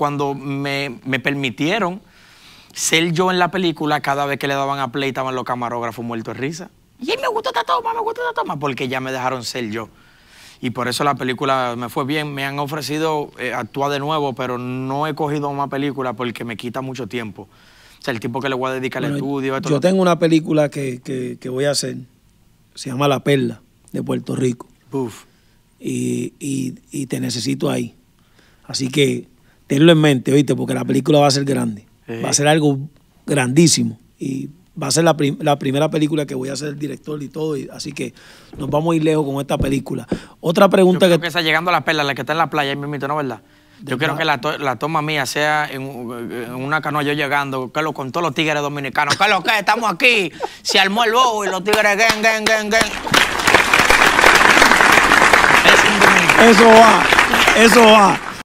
cuando me, permitieron ser yo en la película, cada vez que le daban a play estaban los camarógrafos muertos de risa. Y me gusta esta toma, me gustó esta toma, porque ya me dejaron ser yo. Y por eso la película me fue bien. Me han ofrecido eh, actuar de nuevo, pero no he cogido más película porque me quita mucho tiempo. O sea, el tiempo que le voy a dedicar al estudio. yo tengo una película que, voy a hacer. Se llama La Perla, de Puerto Rico. y te necesito ahí. Así que tenlo en mente, oíste, porque la película va a ser grande. Va a ser algo grandísimo. Y va a ser la, primera película que voy a ser director y todo, así que nos vamos a ir lejos con esta película. Otra pregunta que... empieza está llegando a las perla la que está en la playa, ahí mismo, ¿no verdad? Yo quiero que la, toma mía sea en, una canoa yo llegando, que lo con todos los tigres dominicanos, que lo que estamos aquí, se armó el bobo y los tigres gen, gen, gen. Eso va, eso va.